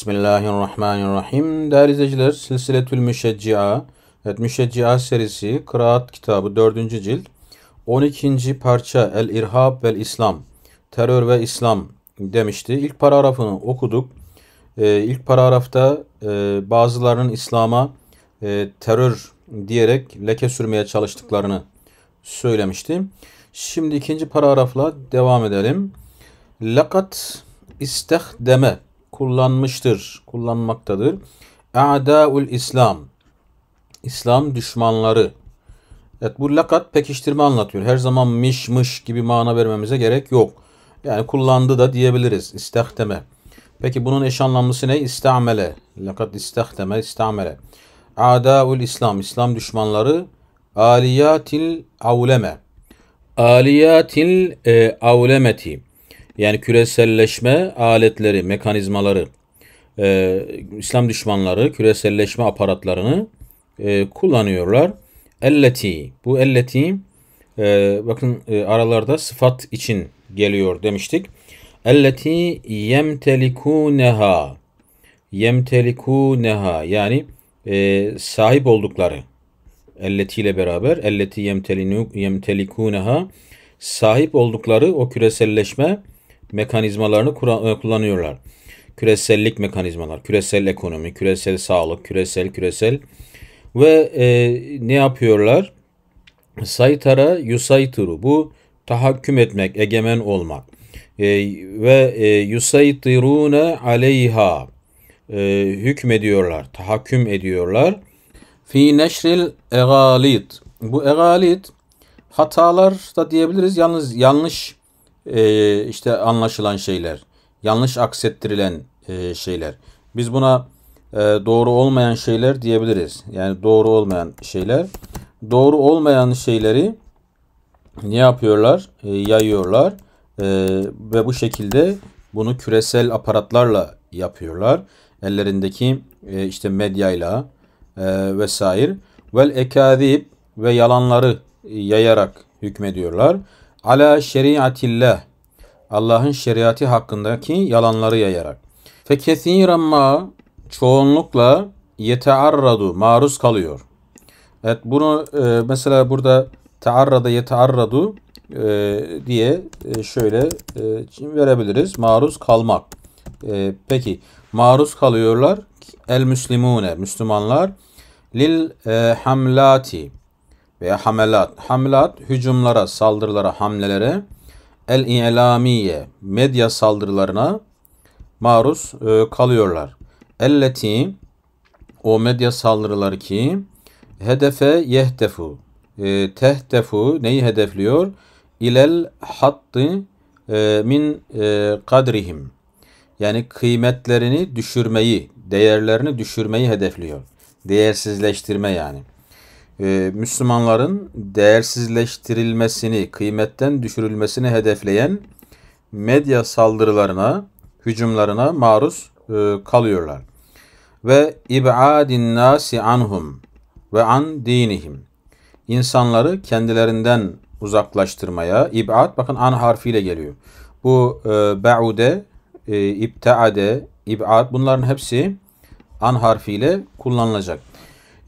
Bismillahirrahmanirrahim. Değerli izleyiciler, Silsiletül Müşeccia, evet Müşeccia serisi, Kıraat kitabı 4. cilt, 12. parça El İrhab ve İslam, Terör ve İslam demişti. İlk paragrafını okuduk. Ee, ilk paragrafta e, bazılarının İslam'a e, terör diyerek leke sürmeye çalıştıklarını söylemişti. Şimdi ikinci paragrafla devam edelim. Lakat istehdeme kullanmıştır, kullanmaktadır. A'daul İslam, İslam düşmanları. Evet bu lakat pekiştirme anlatıyor. Her zaman miş mış gibi mana vermemize gerek yok. Yani kullandı da diyebiliriz. İstehteme. Peki bunun eş anlamlısı ne? İstamele. Lakat istehteme, istamele. Adaul İslam, İslam düşmanları. Aliyatil avleme. Aliyatil e, avlemeti yani küreselleşme aletleri, mekanizmaları, e, İslam düşmanları küreselleşme aparatlarını e, kullanıyorlar. Elleti, bu elleti e, bakın e, aralarda sıfat için geliyor demiştik. Elleti yemtelikuneha yemtelikuneha yani e, sahip oldukları elletiyle beraber elleti yemtelikuneha sahip oldukları o küreselleşme mekanizmalarını e, kullanıyorlar. Küresellik mekanizmalar, küresel ekonomi, küresel sağlık, küresel küresel ve e, ne yapıyorlar? Saytara Yusaytiru bu tahakküm etmek, egemen olmak. E, ve e, yusaytirune aleyha e, hükmediyorlar, tahakküm ediyorlar. Fi neşril egalit. Bu egalit hatalar da diyebiliriz. Yalnız yanlış e, işte anlaşılan şeyler, yanlış aksettirilen e, şeyler. Biz buna e, doğru olmayan şeyler diyebiliriz. Yani doğru olmayan şeyler. Doğru olmayan şeyleri ne yapıyorlar? E, yayıyorlar e, ve bu şekilde bunu küresel aparatlarla yapıyorlar. Ellerindeki e, işte medyayla e, vesaire. Vel ekadib ve yalanları yayarak hükmediyorlar ala şeriatillah Allah'ın şeriatı hakkındaki yalanları yayarak. Fe kesiren ma çoğunlukla yetearradu maruz kalıyor. Evet bunu e, mesela burada taarrada yetearradu e, diye e, şöyle e, verebiliriz. Maruz kalmak. E, peki maruz kalıyorlar el müslimune Müslümanlar lil e, hamlati veya hamelat. Hamelat hücumlara, saldırılara, hamlelere, el-i'lamiye medya saldırılarına maruz e, kalıyorlar. Elleti o medya saldırıları ki hedefe yehtefu e, tehtefu neyi hedefliyor? İlel hattı e, min e, kadrihim yani kıymetlerini düşürmeyi, değerlerini düşürmeyi hedefliyor. Değersizleştirme yani. Ee, Müslümanların değersizleştirilmesini, kıymetten düşürülmesini hedefleyen medya saldırılarına, hücumlarına maruz e, kalıyorlar. Ve ib'adin nasi anhum ve an dinihim. İnsanları kendilerinden uzaklaştırmaya, ib'ad bakın an harfiyle geliyor. Bu e, ba'ude, e, ibta'ade, ib'ad bunların hepsi an harfiyle kullanılacak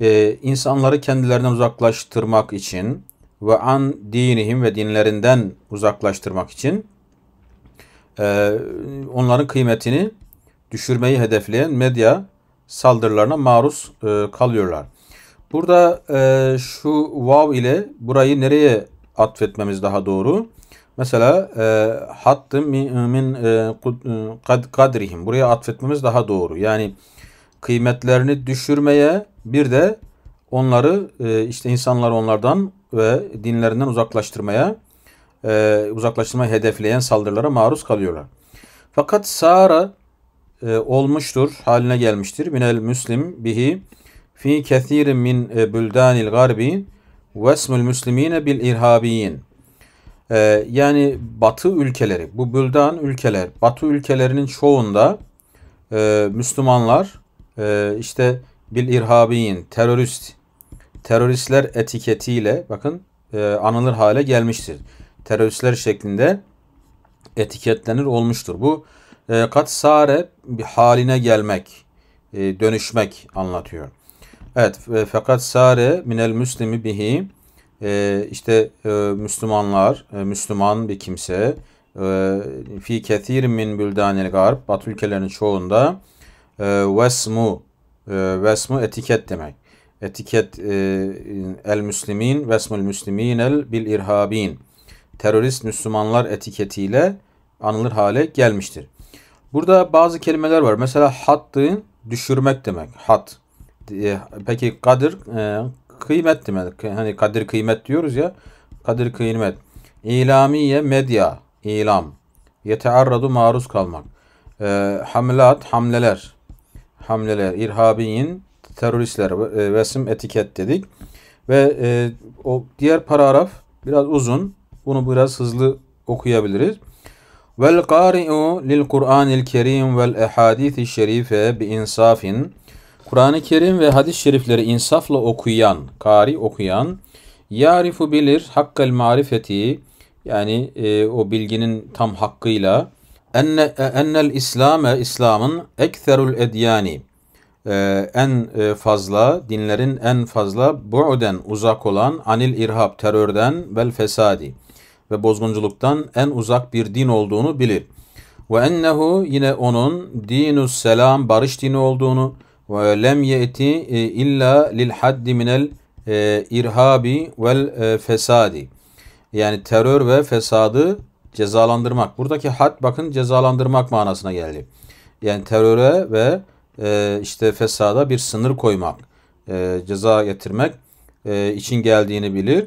e, insanları kendilerinden uzaklaştırmak için ve an dinihim ve dinlerinden uzaklaştırmak için e, onların kıymetini düşürmeyi hedefleyen medya saldırılarına maruz e, kalıyorlar. Burada e, şu vav ile burayı nereye atfetmemiz daha doğru? Mesela e, hattı min, kadrihim buraya atfetmemiz daha doğru. Yani kıymetlerini düşürmeye bir de onları e, işte insanlar onlardan ve dinlerinden uzaklaştırmaya e, uzaklaştırmayı hedefleyen saldırılara maruz kalıyorlar. Fakat Sara e, olmuştur, haline gelmiştir. Minel Müslim bihi fi kethirin min e, büldanil garbi ve ismül müslimine bil irhabiyin. yani batı ülkeleri, bu büldan ülkeler, batı ülkelerinin çoğunda Müslümanlar e, işte bil irhabiyin terörist teröristler etiketiyle bakın e, anılır hale gelmiştir. Teröristler şeklinde etiketlenir olmuştur. Bu e, sare bir haline gelmek, e, dönüşmek anlatıyor. Evet, e, fakat sare minel müslimi bihi e, işte e, Müslümanlar, e, Müslüman bir kimse e, fi kethir min büldanil garb, Bat ülkelerin çoğunda e, vesmu e, vesmu etiket demek. Etiket e, el müslimin vesmul müslimin el bil irhabin. Terörist Müslümanlar etiketiyle anılır hale gelmiştir. Burada bazı kelimeler var. Mesela hattı düşürmek demek. Hat. E, peki kadir e, kıymet demek. Hani kadir kıymet diyoruz ya. Kadir kıymet. İlamiye medya. ilam. Yetearradu maruz kalmak. E, hamlat hamleler hamleler, irhabiyin, teröristler, e, Resim etiket dedik. Ve e, o diğer paragraf biraz uzun. Bunu biraz hızlı okuyabiliriz. Vel qari'u lil Kur'anil Kerim vel ehadisi şerife bi insafin. Kur'an-ı Kerim ve hadis-i şerifleri insafla okuyan, kari okuyan, yarifu bilir hakkel marifeti yani e, o bilginin tam hakkıyla enne e, ennel İslam'e İslam'ın ekserul edyani e, en e, fazla dinlerin en fazla bu'den uzak olan anil irhab terörden vel fesadi ve bozgunculuktan en uzak bir din olduğunu bilir. Ve ennehu yine onun dinus selam barış dini olduğunu ve lem yeti illa lil haddi minel irhabi vel fesadi yani terör ve fesadı cezalandırmak. Buradaki had bakın cezalandırmak manasına geldi. Yani teröre ve e, işte fesada bir sınır koymak, e, ceza getirmek e, için geldiğini bilir.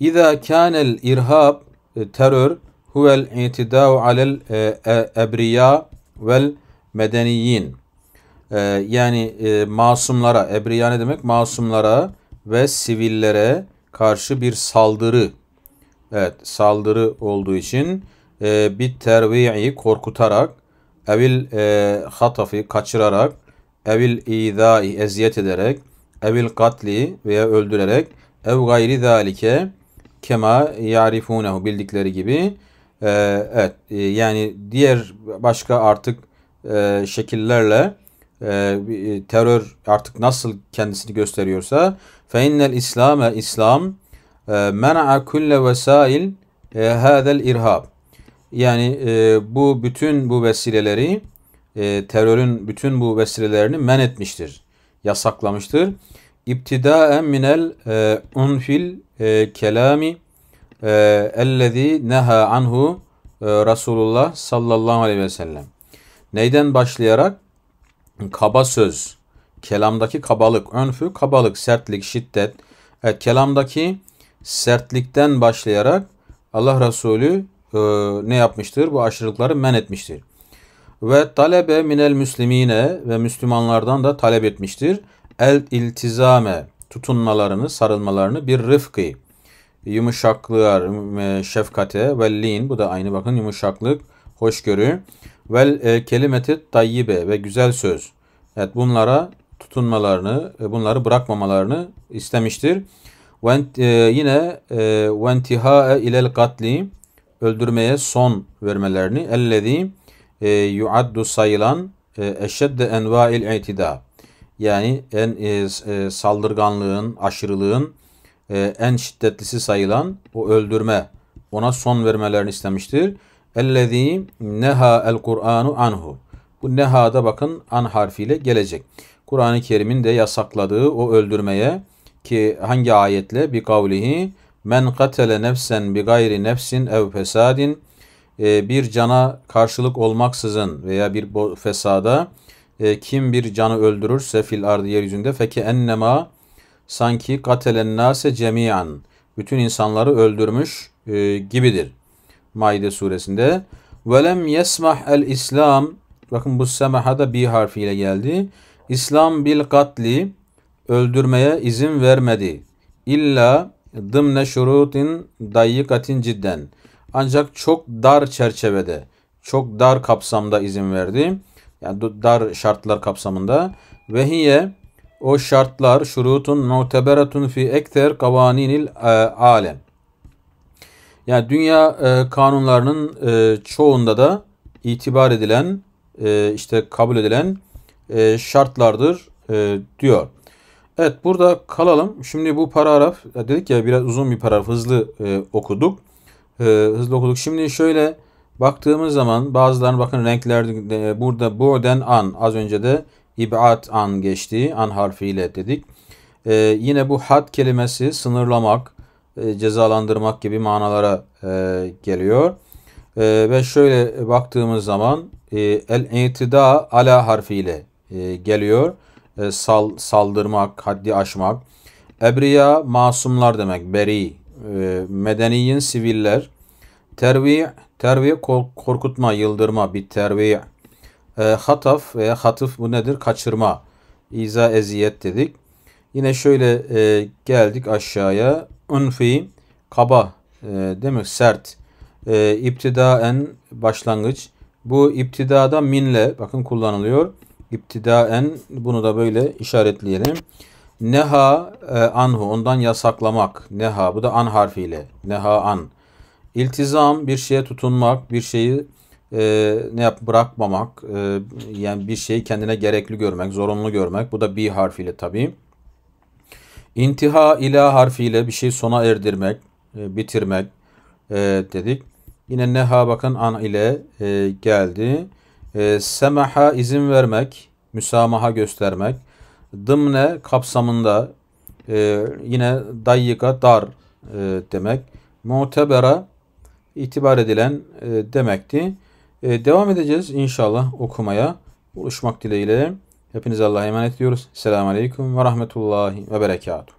İza kanel irhab e, terör huvel itidau alel e, e, ebriya vel medeniyin. Yani e, masumlara, ebriya ne demek? Masumlara ve sivillere karşı bir saldırı Evet saldırı olduğu için e, bir tervi'i korkutarak evil e, hatafi kaçırarak evil idai eziyet ederek evil katli veya öldürerek ev gayri zalike kema yarifunehu bildikleri gibi e, evet e, yani diğer başka artık e, şekillerle e, e terör artık nasıl kendisini gösteriyorsa fe innel İslam'e İslam ee, mena'a kulle vesail e, hadel irhab. Yani e, bu bütün bu vesileleri e, terörün bütün bu vesilelerini men etmiştir. Yasaklamıştır. İbtidaen minel e, unfil e, kelami e, ellezî neha anhu e, Resulullah sallallahu aleyhi ve sellem. Neyden başlayarak? Kaba söz, kelamdaki kabalık, önfü kabalık, sertlik, şiddet, e, kelamdaki sertlikten başlayarak Allah Resulü e, ne yapmıştır? Bu aşırılıkları men etmiştir. Ve talebe minel müslimine ve Müslümanlardan da talep etmiştir. El iltizame tutunmalarını, sarılmalarını bir rıfkı yumuşaklığa, e, şefkate ve lin bu da aynı bakın yumuşaklık, hoşgörü ve e, kelimeti tayyibe ve güzel söz. Evet bunlara tutunmalarını, e, bunları bırakmamalarını istemiştir. Ve, yine ve intihae ile katli öldürmeye son vermelerini ellezî e, yuaddu sayılan e, eşedde envail itida yani en e, e, saldırganlığın, aşırılığın e, en şiddetlisi sayılan o öldürme ona son vermelerini istemiştir. Ellezî neha el Kur'anu anhu. Bu neha da bakın an harfiyle gelecek. Kur'an-ı Kerim'in de yasakladığı o öldürmeye ki hangi ayetle bi kavlihi men katele nefsen bi gayri nefsin ev fesadin e, bir cana karşılık olmaksızın veya bir fesada e, kim bir canı öldürürse fil ardı yeryüzünde feke ennema sanki katelen nase cemiyan bütün insanları öldürmüş e, gibidir. Maide suresinde velem yesmah el İslam bakın bu da bir harfiyle geldi. İslam bil katli öldürmeye izin vermedi. İlla dımne şurutin dayyikatin cidden. Ancak çok dar çerçevede, çok dar kapsamda izin verdi. Yani dar şartlar kapsamında. Ve hiye o şartlar şurutun muteberatun fi ekter kavaninil e, alem. Yani dünya e, kanunlarının e, çoğunda da itibar edilen, e, işte kabul edilen şartlardır diyor. Evet burada kalalım. Şimdi bu paragraf dedik ya biraz uzun bir paragraf hızlı e, okuduk. E, hızlı okuduk. Şimdi şöyle baktığımız zaman bazılarını bakın renkler e, burada burden an az önce de ib'at an geçti. An harfiyle dedik. E, yine bu had kelimesi sınırlamak, e, cezalandırmak gibi manalara e, geliyor. E, ve şöyle baktığımız zaman e, el-i'tida ala harfiyle e, geliyor. E, sal, saldırmak, haddi aşmak. Ebriya masumlar demek, beri, e, medeniyin siviller. Tervi, tervi korkutma, yıldırma, bir tervi. E, hataf veya hatıf bu nedir? Kaçırma, iza, eziyet dedik. Yine şöyle e, geldik aşağıya. Unfi, kaba e, demek sert. E, en başlangıç. Bu iptidada minle bakın kullanılıyor. İptidaen bunu da böyle işaretleyelim. Neha e, anhu ondan yasaklamak. Neha bu da an harfiyle. Neha an. İltizam bir şeye tutunmak, bir şeyi e, ne yap bırakmamak, e, yani bir şeyi kendine gerekli görmek, zorunlu görmek. Bu da bi harfiyle tabii. İntiha ila harfiyle bir şey sona erdirmek, e, bitirmek e, dedik. Yine neha bakın an ile e, geldi. Ee, semaha izin vermek, müsamaha göstermek. Dımne kapsamında e, yine dayyika dar e, demek. Mu'tebera itibar edilen e, demekti. E, devam edeceğiz inşallah okumaya. Buluşmak dileğiyle. Hepinize Allah'a emanet ediyoruz. Selamun Aleyküm ve Rahmetullahi ve Berekatuhu.